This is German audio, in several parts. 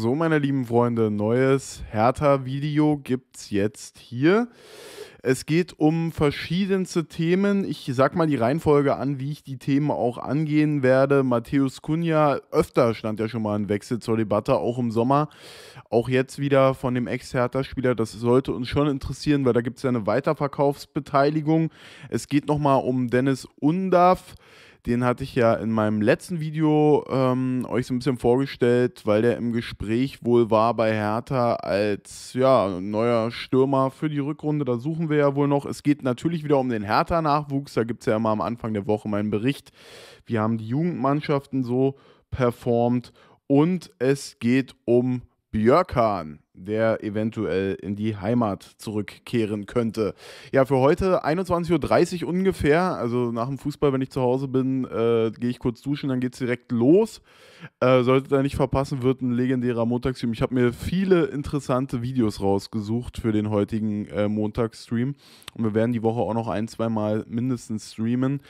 So, meine lieben Freunde, neues Hertha-Video gibt es jetzt hier. Es geht um verschiedenste Themen. Ich sag mal die Reihenfolge an, wie ich die Themen auch angehen werde. Matthäus Kunja, öfter stand ja schon mal ein Wechsel zur Debatte, auch im Sommer. Auch jetzt wieder von dem Ex-Hertha-Spieler. Das sollte uns schon interessieren, weil da gibt es ja eine Weiterverkaufsbeteiligung. Es geht nochmal um Dennis Undaff. Den hatte ich ja in meinem letzten Video ähm, euch so ein bisschen vorgestellt, weil der im Gespräch wohl war bei Hertha als ja, neuer Stürmer für die Rückrunde. Da suchen wir ja wohl noch. Es geht natürlich wieder um den Hertha-Nachwuchs. Da gibt es ja immer am Anfang der Woche meinen Bericht. Wie haben die Jugendmannschaften so performt? Und es geht um Björkan der eventuell in die Heimat zurückkehren könnte. Ja, für heute 21.30 Uhr ungefähr. Also nach dem Fußball, wenn ich zu Hause bin, äh, gehe ich kurz duschen, dann geht es direkt los. Äh, solltet ihr nicht verpassen, wird ein legendärer Montagstream. Ich habe mir viele interessante Videos rausgesucht für den heutigen äh, Montagsstream. Und wir werden die Woche auch noch ein, zweimal mindestens streamen.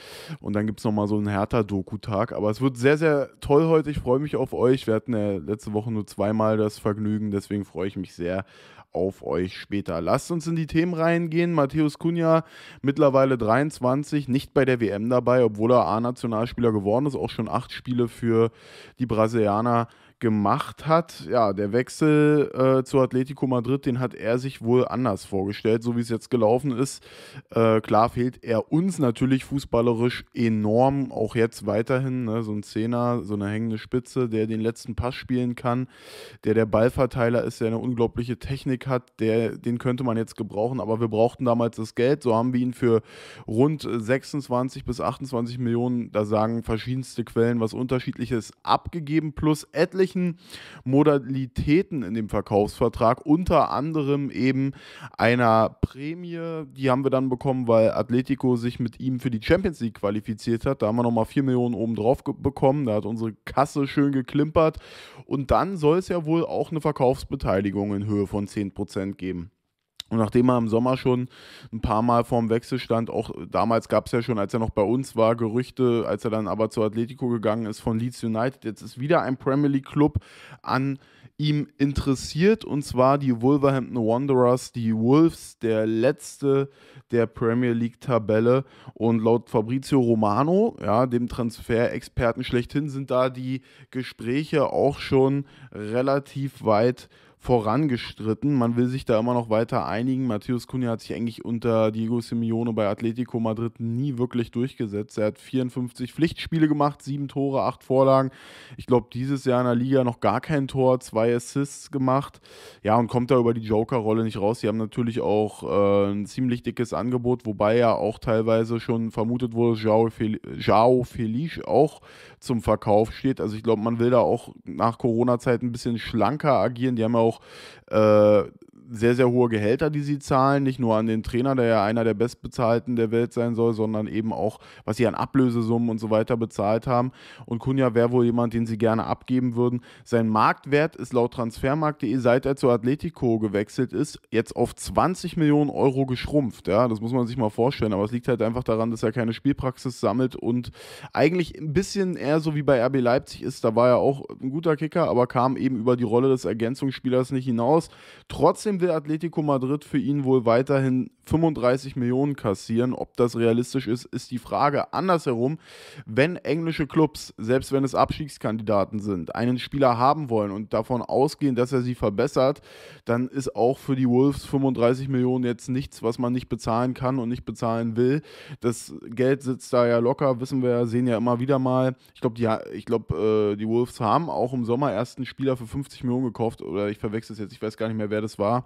Und dann gibt es nochmal so einen härter Doku-Tag. Aber es wird sehr, sehr toll heute. Ich freue mich auf euch. Wir hatten ja letzte Woche nur zweimal das Vergnügen, deswegen freue ich mich mich sehr auf euch später. Lasst uns in die Themen reingehen. Matthäus Kunja, mittlerweile 23, nicht bei der WM dabei, obwohl er A-Nationalspieler geworden ist, auch schon acht Spiele für die Brasilianer gemacht hat. Ja, der Wechsel äh, zu Atletico Madrid, den hat er sich wohl anders vorgestellt, so wie es jetzt gelaufen ist. Äh, klar fehlt er uns natürlich fußballerisch enorm, auch jetzt weiterhin. Ne? So ein Zehner, so eine hängende Spitze, der den letzten Pass spielen kann, der der Ballverteiler ist, der eine unglaubliche Technik hat, der, den könnte man jetzt gebrauchen. Aber wir brauchten damals das Geld, so haben wir ihn für rund 26 bis 28 Millionen, da sagen verschiedenste Quellen was unterschiedliches, abgegeben, plus etliche möglichen Modalitäten in dem Verkaufsvertrag, unter anderem eben einer Prämie, die haben wir dann bekommen, weil Atletico sich mit ihm für die Champions League qualifiziert hat. Da haben wir nochmal 4 Millionen oben drauf bekommen, da hat unsere Kasse schön geklimpert und dann soll es ja wohl auch eine Verkaufsbeteiligung in Höhe von 10% geben. Und nachdem er im Sommer schon ein paar Mal vorm Wechsel stand, auch damals gab es ja schon, als er noch bei uns war, Gerüchte, als er dann aber zu Atletico gegangen ist von Leeds United. Jetzt ist wieder ein Premier League Club an ihm interessiert und zwar die Wolverhampton Wanderers, die Wolves, der letzte der Premier League Tabelle. Und laut Fabrizio Romano, ja, dem Transferexperten schlechthin, sind da die Gespräche auch schon relativ weit vorangestritten. Man will sich da immer noch weiter einigen. Matthäus Kunja hat sich eigentlich unter Diego Simeone bei Atletico Madrid nie wirklich durchgesetzt. Er hat 54 Pflichtspiele gemacht, sieben Tore, acht Vorlagen. Ich glaube, dieses Jahr in der Liga noch gar kein Tor, zwei Assists gemacht. Ja, und kommt da über die Joker-Rolle nicht raus. Sie haben natürlich auch äh, ein ziemlich dickes Angebot, wobei ja auch teilweise schon vermutet wurde, Joao, Fel Felice auch zum Verkauf steht. Also ich glaube, man will da auch nach Corona-Zeit ein bisschen schlanker agieren. Die haben ja auch äh, sehr, sehr hohe Gehälter, die sie zahlen. Nicht nur an den Trainer, der ja einer der Bestbezahlten der Welt sein soll, sondern eben auch, was sie an Ablösesummen und so weiter bezahlt haben. Und Kunja wäre wohl jemand, den sie gerne abgeben würden. Sein Marktwert ist laut Transfermarkt.de, seit er zu Atletico gewechselt ist, jetzt auf 20 Millionen Euro geschrumpft. Ja, das muss man sich mal vorstellen. Aber es liegt halt einfach daran, dass er keine Spielpraxis sammelt und eigentlich ein bisschen eher so wie bei RB Leipzig ist. Da war er auch ein guter Kicker, aber kam eben über die Rolle des Ergänzungsspielers nicht hinaus. Trotzdem will Atletico Madrid für ihn wohl weiterhin 35 Millionen kassieren. Ob das realistisch ist, ist die Frage. Andersherum, wenn englische Clubs, selbst wenn es Abstiegskandidaten sind, einen Spieler haben wollen und davon ausgehen, dass er sie verbessert, dann ist auch für die Wolves 35 Millionen jetzt nichts, was man nicht bezahlen kann und nicht bezahlen will. Das Geld sitzt da ja locker, wissen wir, sehen ja immer wieder mal. Ich glaube, die, glaub, äh, die Wolves haben auch im Sommer erst einen Spieler für 50 Millionen gekauft oder ich verwechsel es jetzt, ich weiß gar nicht mehr, wer das war.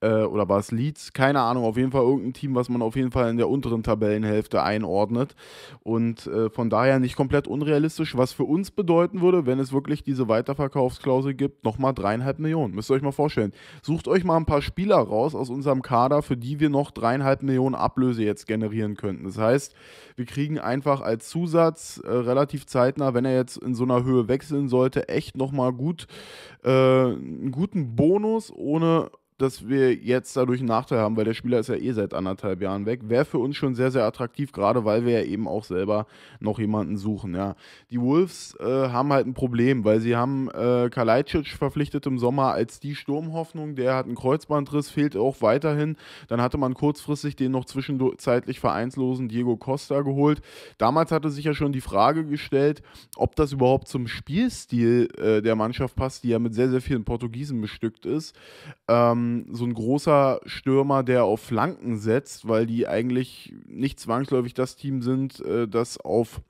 Äh, oder war es Leeds? Keine Ahnung, auf jeden Fall jeden Fall irgendein Team, was man auf jeden Fall in der unteren Tabellenhälfte einordnet. Und äh, von daher nicht komplett unrealistisch, was für uns bedeuten würde, wenn es wirklich diese Weiterverkaufsklausel gibt, nochmal dreieinhalb Millionen. Müsst ihr euch mal vorstellen. Sucht euch mal ein paar Spieler raus aus unserem Kader, für die wir noch dreieinhalb Millionen Ablöse jetzt generieren könnten. Das heißt, wir kriegen einfach als Zusatz äh, relativ zeitnah, wenn er jetzt in so einer Höhe wechseln sollte, echt nochmal gut äh, einen guten Bonus, ohne dass wir jetzt dadurch einen Nachteil haben, weil der Spieler ist ja eh seit anderthalb Jahren weg. Wäre für uns schon sehr, sehr attraktiv, gerade weil wir ja eben auch selber noch jemanden suchen. Ja. Die Wolves äh, haben halt ein Problem, weil sie haben äh, Kalajdzic verpflichtet im Sommer als die Sturmhoffnung. Der hat einen Kreuzbandriss, fehlt auch weiterhin. Dann hatte man kurzfristig den noch zwischenzeitlich vereinslosen Diego Costa geholt. Damals hatte sich ja schon die Frage gestellt, ob das überhaupt zum Spielstil äh, der Mannschaft passt, die ja mit sehr, sehr vielen Portugiesen bestückt ist. Ähm, ähm, so ein großer Stürmer, der auf Flanken setzt, weil die eigentlich nicht zwangsläufig das Team sind, äh, das auf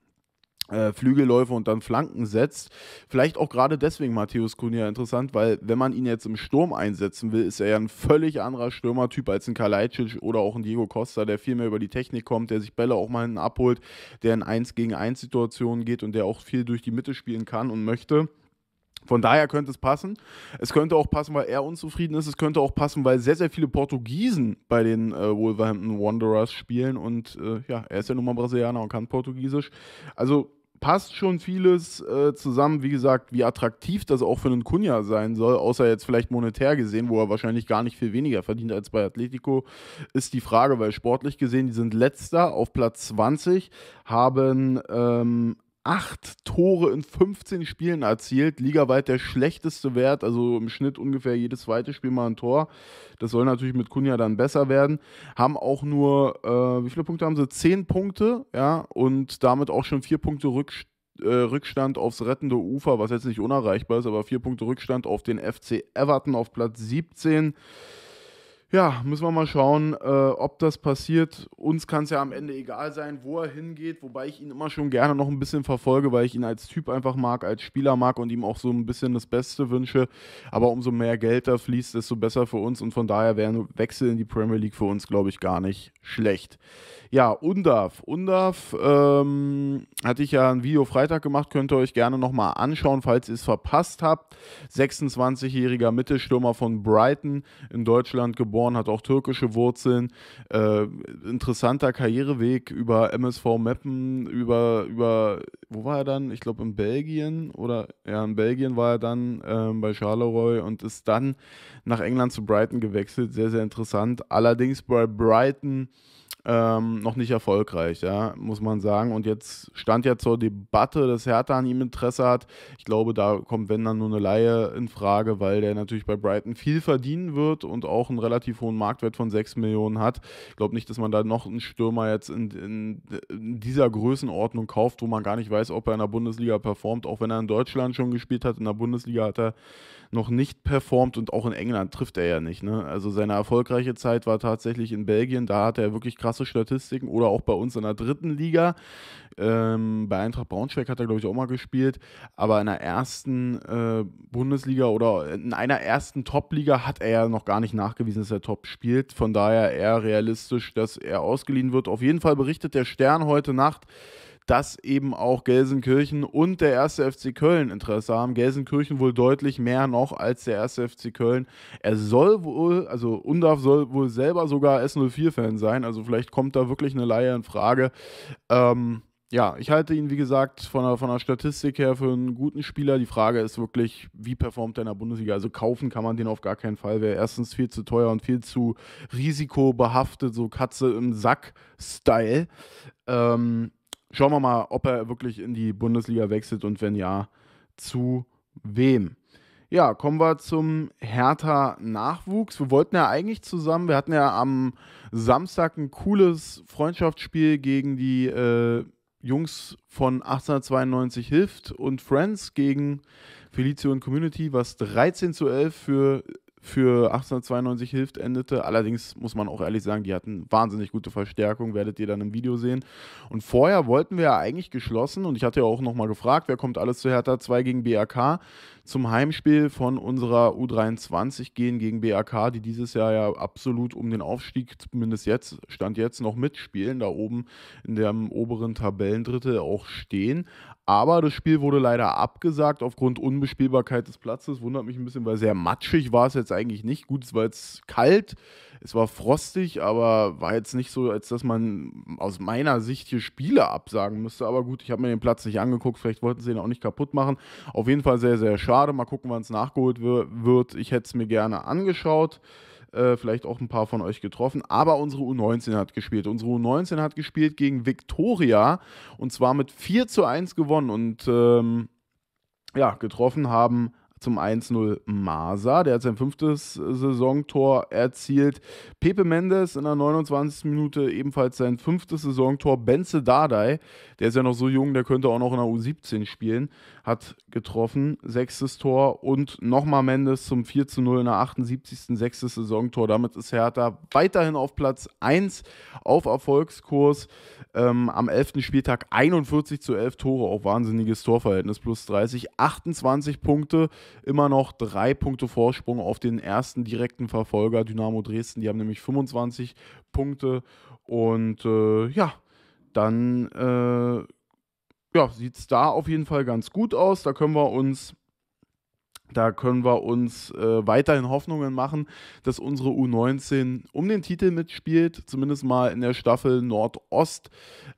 äh, Flügelläufe und dann Flanken setzt. Vielleicht auch gerade deswegen Matthäus Kunja interessant, weil wenn man ihn jetzt im Sturm einsetzen will, ist er ja ein völlig anderer Stürmertyp als ein Kalajdzic oder auch ein Diego Costa, der viel mehr über die Technik kommt, der sich Bälle auch mal hinten abholt, der in 1 gegen 1 Situationen geht und der auch viel durch die Mitte spielen kann und möchte. Von daher könnte es passen. Es könnte auch passen, weil er unzufrieden ist. Es könnte auch passen, weil sehr, sehr viele Portugiesen bei den äh, Wolverhampton Wanderers spielen. Und äh, ja, er ist ja nun mal Brasilianer und kann Portugiesisch. Also passt schon vieles äh, zusammen. Wie gesagt, wie attraktiv das auch für einen Kunja sein soll, außer jetzt vielleicht monetär gesehen, wo er wahrscheinlich gar nicht viel weniger verdient als bei Atletico, ist die Frage, weil sportlich gesehen, die sind letzter auf Platz 20, haben ähm, acht Tore in 15 Spielen erzielt. Ligaweit der schlechteste Wert, also im Schnitt ungefähr jedes zweite Spiel mal ein Tor. Das soll natürlich mit Kunja dann besser werden. Haben auch nur, äh, wie viele Punkte haben sie? Zehn Punkte, ja, und damit auch schon vier Punkte Rückstand. Äh, Rückstand aufs rettende Ufer, was jetzt nicht unerreichbar ist, aber vier Punkte Rückstand auf den FC Everton auf Platz 17. Ja, müssen wir mal schauen, äh, ob das passiert. Uns kann es ja am Ende egal sein, wo er hingeht, wobei ich ihn immer schon gerne noch ein bisschen verfolge, weil ich ihn als Typ einfach mag, als Spieler mag und ihm auch so ein bisschen das Beste wünsche. Aber umso mehr Geld da fließt, desto besser für uns und von daher wäre ein Wechsel in die Premier League für uns, glaube ich, gar nicht schlecht. Ja, Undav. Undav ähm, hatte ich ja ein Video Freitag gemacht, könnt ihr euch gerne nochmal anschauen, falls ihr es verpasst habt. 26-jähriger Mittelstürmer von Brighton in Deutschland geboren geboren, hat auch türkische Wurzeln. Äh, interessanter Karriereweg über MSV Meppen, über, über, wo war er dann? Ich glaube in Belgien oder ja, in Belgien war er dann ähm, bei Charleroi und ist dann nach England zu Brighton gewechselt. Sehr, sehr interessant. Allerdings bei Brighton ähm, noch nicht erfolgreich, ja, muss man sagen. Und jetzt stand ja zur Debatte, dass Hertha an ihm Interesse hat. Ich glaube, da kommt, wenn dann nur eine Laie in Frage, weil der natürlich bei Brighton viel verdienen wird und auch einen relativ hohen Marktwert von 6 Millionen hat. Ich glaube nicht, dass man da noch einen Stürmer jetzt in, in, in, dieser Größenordnung kauft, wo man gar nicht weiß, ob er in der Bundesliga performt, auch wenn er in Deutschland schon gespielt hat. In der Bundesliga hat er noch nicht performt und auch in England trifft er ja nicht. Ne? Also seine erfolgreiche Zeit war tatsächlich in Belgien, da hat er wirklich krasse Statistiken oder auch bei uns in der dritten Liga. Ähm, bei Eintracht Braunschweig hat er, glaube ich, auch mal gespielt, aber in der ersten äh, Bundesliga oder in einer ersten Top-Liga hat er ja noch gar nicht nachgewiesen, dass er top spielt. Von daher eher realistisch, dass er ausgeliehen wird. Auf jeden Fall berichtet der Stern heute Nacht, dass eben auch Gelsenkirchen und der erste FC Köln Interesse haben. Gelsenkirchen wohl deutlich mehr noch als der erste FC Köln. Er soll wohl, also Undaf soll wohl selber sogar S04-Fan sein, also vielleicht kommt da wirklich eine Laie in Frage. Ähm, ja, ich halte ihn, wie gesagt, von der, von der Statistik her für einen guten Spieler. Die Frage ist wirklich, wie performt er in der Bundesliga? Also kaufen kann man den auf gar keinen Fall. Wäre erstens viel zu teuer und viel zu risikobehaftet, so Katze im Sack-Style. Ähm, Schauen wir mal, ob er wirklich in die Bundesliga wechselt und wenn ja, zu wem. Ja, kommen wir zum Hertha-Nachwuchs. Wir wollten ja eigentlich zusammen, wir hatten ja am Samstag ein cooles Freundschaftsspiel gegen die äh, Jungs von 1892 Hilft und Friends gegen Felicio und Community, was 13 zu 11 für für 1892 hilft, endete. Allerdings muss man auch ehrlich sagen, die hatten wahnsinnig gute Verstärkung, werdet ihr dann im Video sehen. Und vorher wollten wir ja eigentlich geschlossen und ich hatte ja auch nochmal gefragt, wer kommt alles zu Hertha 2 gegen BRK zum Heimspiel von unserer U23 gehen gegen BRK, die dieses Jahr ja absolut um den Aufstieg, zumindest jetzt, Stand jetzt noch mitspielen, da oben in dem oberen Tabellendrittel auch stehen. Aber das Spiel wurde leider abgesagt aufgrund Unbespielbarkeit des Platzes. Wundert mich ein bisschen, weil sehr matschig war es jetzt eigentlich nicht. Gut, es war jetzt kalt, es war frostig, aber war jetzt nicht so, als dass man aus meiner Sicht hier Spiele absagen müsste. Aber gut, ich habe mir den Platz nicht angeguckt. Vielleicht wollten sie ihn auch nicht kaputt machen. Auf jeden Fall sehr, sehr schade. Mal gucken, wann es nachgeholt wird. Ich hätte es mir gerne angeschaut äh, vielleicht auch ein paar von euch getroffen, aber unsere U19 hat gespielt. Unsere U19 hat gespielt gegen Victoria und zwar mit 4 zu 1 gewonnen und ähm, ja, getroffen haben zum 1-0 Masa. Der hat sein fünftes Saisontor erzielt. Pepe Mendes in der 29. Minute ebenfalls sein fünftes Saisontor. Benze Dardai, der ist ja noch so jung, der könnte auch noch in der U17 spielen, hat getroffen. Sechstes Tor und nochmal Mendes zum 4-0 in der 78. Sechstes Saisontor. Damit ist Hertha weiterhin auf Platz 1 auf Erfolgskurs. Ähm, am 11. Spieltag 41 zu 11 Tore, auch wahnsinniges Torverhältnis, plus 30, 28 Punkte immer noch drei Punkte Vorsprung auf den ersten direkten Verfolger Dynamo Dresden. Die haben nämlich 25 Punkte und äh, ja, dann äh, ja, sieht es da auf jeden Fall ganz gut aus. Da können wir uns da können wir uns äh, weiterhin Hoffnungen machen, dass unsere U19 um den Titel mitspielt, zumindest mal in der Staffel Nordost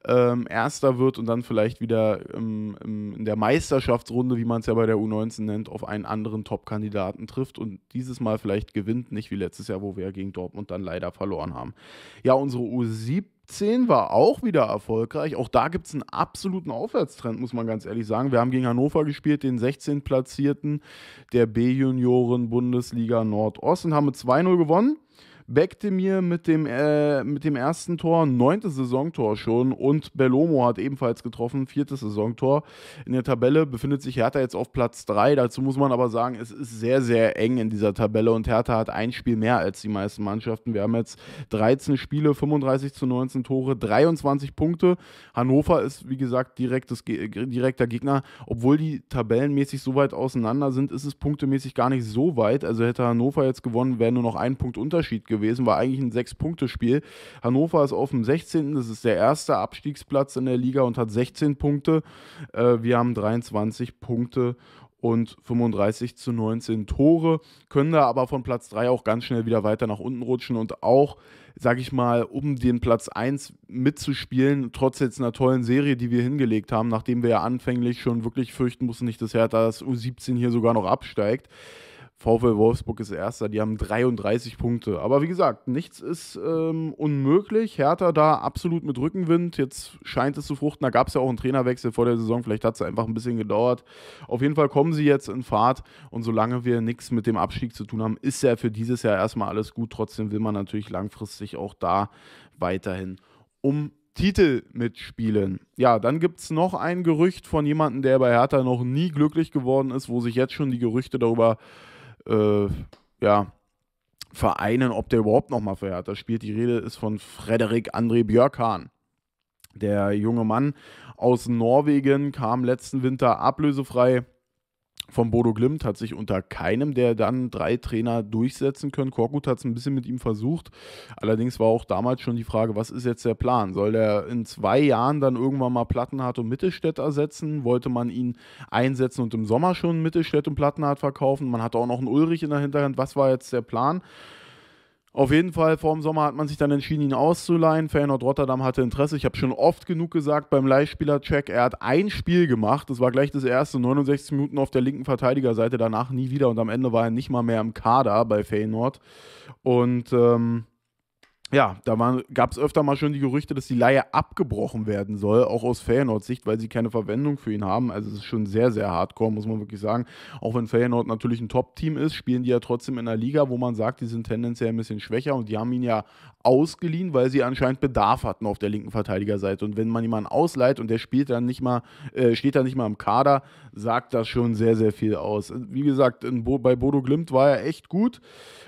ähm, erster wird und dann vielleicht wieder ähm, in der Meisterschaftsrunde, wie man es ja bei der U19 nennt, auf einen anderen Top-Kandidaten trifft und dieses Mal vielleicht gewinnt, nicht wie letztes Jahr, wo wir gegen Dortmund dann leider verloren haben. Ja, unsere U17 17 war auch wieder erfolgreich. Auch da gibt es einen absoluten Aufwärtstrend, muss man ganz ehrlich sagen. Wir haben gegen Hannover gespielt, den 16. Platzierten der B-Junioren Bundesliga Nordost und haben mit 2-0 gewonnen backte mir mit dem, äh, mit dem ersten Tor, neuntes Saisontor schon und Bellomo hat ebenfalls getroffen, viertes Saisontor. In der Tabelle befindet sich Hertha jetzt auf Platz 3. Dazu muss man aber sagen, es ist sehr, sehr eng in dieser Tabelle und Hertha hat ein Spiel mehr als die meisten Mannschaften. Wir haben jetzt 13 Spiele, 35 zu 19 Tore, 23 Punkte. Hannover ist, wie gesagt, direktes, direkter Gegner. Obwohl die tabellenmäßig so weit auseinander sind, ist es punktemäßig gar nicht so weit. Also hätte Hannover jetzt gewonnen, wäre nur noch ein Punkt Unterschied gewesen gewesen, war eigentlich ein Sechs-Punkte-Spiel. Hannover ist auf dem 16., das ist der erste Abstiegsplatz in der Liga und hat 16 Punkte. Äh, wir haben 23 Punkte und 35 zu 19 Tore, können da aber von Platz 3 auch ganz schnell wieder weiter nach unten rutschen und auch, sage ich mal, um den Platz 1 mitzuspielen, trotz jetzt einer tollen Serie, die wir hingelegt haben, nachdem wir ja anfänglich schon wirklich fürchten mussten, nicht, dass Hertha das U17 hier sogar noch absteigt, VfL Wolfsburg ist Erster, die haben 33 Punkte. Aber wie gesagt, nichts ist ähm, unmöglich. Hertha da absolut mit Rückenwind. Jetzt scheint es zu fruchten. Da gab es ja auch einen Trainerwechsel vor der Saison. Vielleicht hat es einfach ein bisschen gedauert. Auf jeden Fall kommen sie jetzt in Fahrt. Und solange wir nichts mit dem Abstieg zu tun haben, ist ja für dieses Jahr erstmal alles gut. Trotzdem will man natürlich langfristig auch da weiterhin um Titel mitspielen. Ja, dann gibt es noch ein Gerücht von jemandem, der bei Hertha noch nie glücklich geworden ist, wo sich jetzt schon die Gerüchte darüber äh, äh, ja, Vereinen, ob der überhaupt nochmal für Hertha spielt. Die Rede ist von Frederik André Björkan. Der junge Mann aus Norwegen kam letzten Winter ablösefrei von Bodo Glimt hat sich unter keinem der dann drei Trainer durchsetzen können. Korkut hat es ein bisschen mit ihm versucht. Allerdings war auch damals schon die Frage, was ist jetzt der Plan? Soll der in zwei Jahren dann irgendwann mal Plattenhardt und Mittelstädt ersetzen? Wollte man ihn einsetzen und im Sommer schon Mittelstädt und Plattenhardt verkaufen? Man hatte auch noch einen Ulrich in der Hinterhand. Was war jetzt der Plan? Auf jeden Fall, vor dem Sommer hat man sich dann entschieden, ihn auszuleihen. Feyenoord Rotterdam hatte Interesse. Ich habe schon oft genug gesagt beim Leihspieler-Check, er hat ein Spiel gemacht. Das war gleich das erste, 69 Minuten auf der linken Verteidigerseite, danach nie wieder. Und am Ende war er nicht mal mehr im Kader bei Feyenoord. Und ähm, ja, da gab es öfter mal schon die Gerüchte, dass die Laie abgebrochen werden soll, auch aus Feyenoord-Sicht, weil sie keine Verwendung für ihn haben. Also es ist schon sehr, sehr hardcore, muss man wirklich sagen. Auch wenn Feyenoord natürlich ein Top-Team ist, spielen die ja trotzdem in einer Liga, wo man sagt, die sind tendenziell ein bisschen schwächer und die haben ihn ja ausgeliehen, weil sie anscheinend Bedarf hatten auf der linken Verteidigerseite. Und wenn man jemanden ausleiht und der spielt dann nicht mal, äh, steht dann nicht mal im Kader, sagt das schon sehr, sehr viel aus. Wie gesagt, in Bo bei Bodo Glimt war er echt gut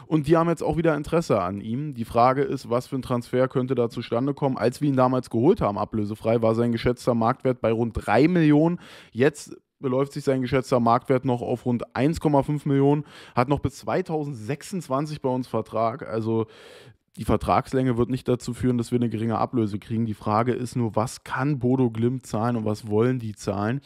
und die haben jetzt auch wieder Interesse an ihm. Die Frage ist, was was für ein Transfer könnte da zustande kommen. Als wir ihn damals geholt haben, ablösefrei, war sein geschätzter Marktwert bei rund 3 Millionen. Jetzt beläuft sich sein geschätzter Marktwert noch auf rund 1,5 Millionen, hat noch bis 2026 bei uns Vertrag. Also die Vertragslänge wird nicht dazu führen, dass wir eine geringe Ablöse kriegen. Die Frage ist nur, was kann Bodo Glimm zahlen und was wollen die zahlen?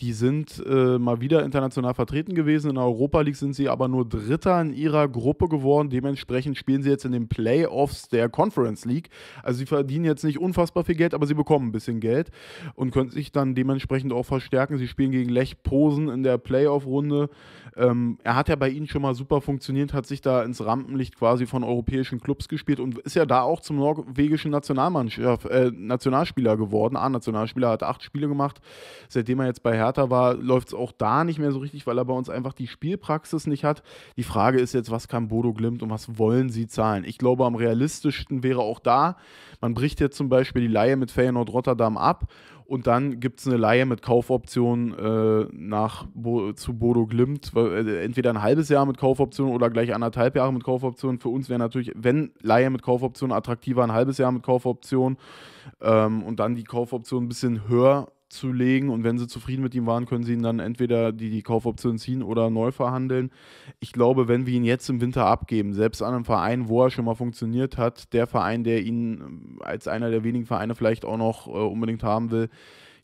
Die sind äh, mal wieder international vertreten gewesen. In der Europa League sind sie aber nur Dritter in ihrer Gruppe geworden. Dementsprechend spielen sie jetzt in den Playoffs der Conference League. Also sie verdienen jetzt nicht unfassbar viel Geld, aber sie bekommen ein bisschen Geld und können sich dann dementsprechend auch verstärken. Sie spielen gegen Lech Posen in der Playoff-Runde. Ähm, er hat ja bei ihnen schon mal super funktioniert, hat sich da ins Rampenlicht quasi von europäischen Clubs gespielt gespielt und ist ja da auch zum norwegischen Nationalmannschaft, äh, Nationalspieler geworden. A-Nationalspieler hat acht Spiele gemacht. Seitdem er jetzt bei Hertha war, läuft es auch da nicht mehr so richtig, weil er bei uns einfach die Spielpraxis nicht hat. Die Frage ist jetzt, was kann Bodo Glimt und was wollen sie zahlen? Ich glaube, am realistischsten wäre auch da, man bricht jetzt zum Beispiel die Laie mit Feyenoord Rotterdam ab und dann gibt es eine Laie mit Kaufoption äh, nach Bo zu Bodo Glimt. Äh, entweder ein halbes Jahr mit Kaufoption oder gleich anderthalb Jahre mit Kaufoption. Für uns wäre natürlich, wenn Laie mit Kaufoption attraktiver, ein halbes Jahr mit Kaufoption. Ähm, und dann die Kaufoption ein bisschen höher zu legen und wenn sie zufrieden mit ihm waren, können sie ihn dann entweder die, die Kaufoption ziehen oder neu verhandeln. Ich glaube, wenn wir ihn jetzt im Winter abgeben, selbst an einem Verein, wo er schon mal funktioniert hat, der Verein, der ihn ähm, als einer der wenigen Vereine vielleicht auch noch äh, unbedingt haben will,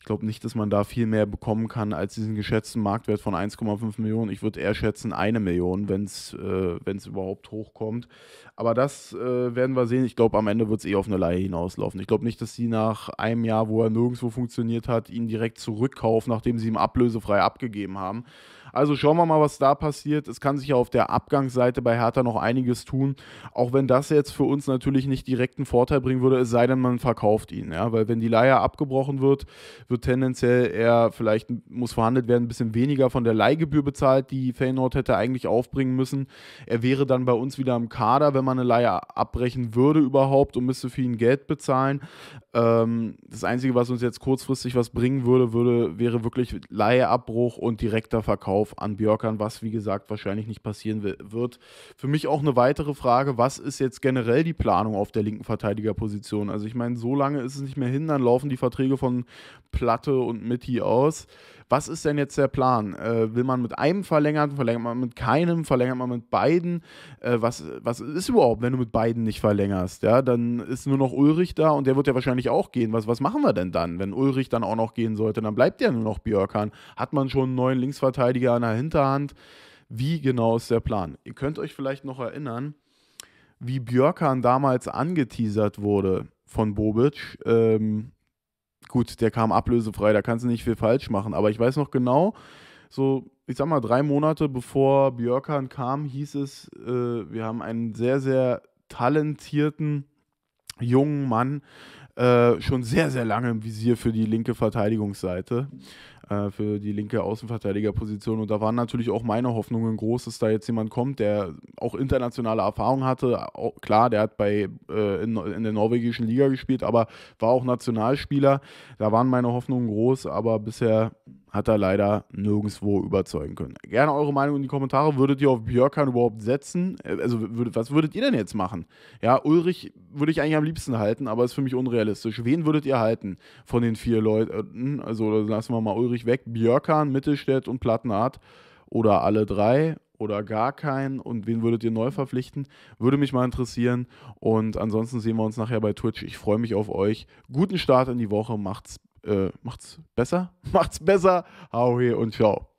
ich glaube nicht, dass man da viel mehr bekommen kann als diesen geschätzten Marktwert von 1,5 Millionen. Ich würde eher schätzen eine Million, wenn es äh, überhaupt hochkommt. Aber das äh, werden wir sehen. Ich glaube, am Ende wird es eh auf eine Laie hinauslaufen. Ich glaube nicht, dass sie nach einem Jahr, wo er nirgendwo funktioniert hat, ihn direkt zurückkaufen, nachdem sie ihm ablösefrei abgegeben haben. Also schauen wir mal, was da passiert. Es kann sich ja auf der Abgangsseite bei Hertha noch einiges tun, auch wenn das jetzt für uns natürlich nicht direkten Vorteil bringen würde, es sei denn, man verkauft ihn. Ja? Weil wenn die Leihe abgebrochen wird, wird tendenziell er vielleicht, muss verhandelt werden, ein bisschen weniger von der Leihgebühr bezahlt, die Feyenoord hätte eigentlich aufbringen müssen. Er wäre dann bei uns wieder im Kader, wenn man eine Leihe abbrechen würde überhaupt und müsste für ihn Geld bezahlen. Ähm, das Einzige, was uns jetzt kurzfristig was bringen würde, würde wäre wirklich Leiheabbruch und direkter Verkauf. Verkauf an Björkern, was wie gesagt wahrscheinlich nicht passieren wird. Für mich auch eine weitere Frage, was ist jetzt generell die Planung auf der linken Verteidigerposition? Also ich meine, so lange ist es nicht mehr hin, dann laufen die Verträge von Platte und Mitti aus. Was ist denn jetzt der Plan? Äh, will man mit einem verlängern, verlängert man mit keinem, verlängert man mit beiden? Äh, was, was ist überhaupt, wenn du mit beiden nicht verlängerst? Ja, dann ist nur noch Ulrich da und der wird ja wahrscheinlich auch gehen. Was, was machen wir denn dann, wenn Ulrich dann auch noch gehen sollte? Dann bleibt ja nur noch Björkan. Hat man schon einen neuen Linksverteidiger? ja in der Hinterhand, wie genau ist der Plan. Ihr könnt euch vielleicht noch erinnern, wie Björkan damals angeteasert wurde von Bobic. Ähm, gut, der kam ablösefrei, da kannst du nicht viel falsch machen. Aber ich weiß noch genau, so, ich sag mal, drei Monate bevor Björkan kam, hieß es, äh, wir haben einen sehr, sehr talentierten jungen Mann äh, schon sehr, sehr lange im Visier für die linke Verteidigungsseite äh, für die linke Außenverteidigerposition. Und da waren natürlich auch meine Hoffnungen groß, dass da jetzt jemand kommt, der auch internationale Erfahrung hatte. Auch, klar, der hat bei, äh, in, in, der norwegischen Liga gespielt, aber war auch Nationalspieler. Da waren meine Hoffnungen groß, aber bisher hat er leider nirgendwo überzeugen können. Gerne eure Meinung in die Kommentare. Würdet ihr auf Björkan überhaupt setzen? Äh, also, würdet, was würdet ihr denn jetzt machen? Ja, Ulrich würde ich eigentlich am liebsten halten, aber ist für mich unrealistisch. Wen würdet ihr halten von den vier Leuten? Also, lassen wir mal Ulrich weg. Björkan, Mittelstädt und Plattenart oder alle drei oder gar keinen und wen würdet ihr neu verpflichten? Würde mich mal interessieren. Und ansonsten sehen wir uns nachher bei Twitch. Ich freue mich auf euch. Guten Start in die Woche. Macht's äh, macht's besser, macht's besser, hau hier und ciao.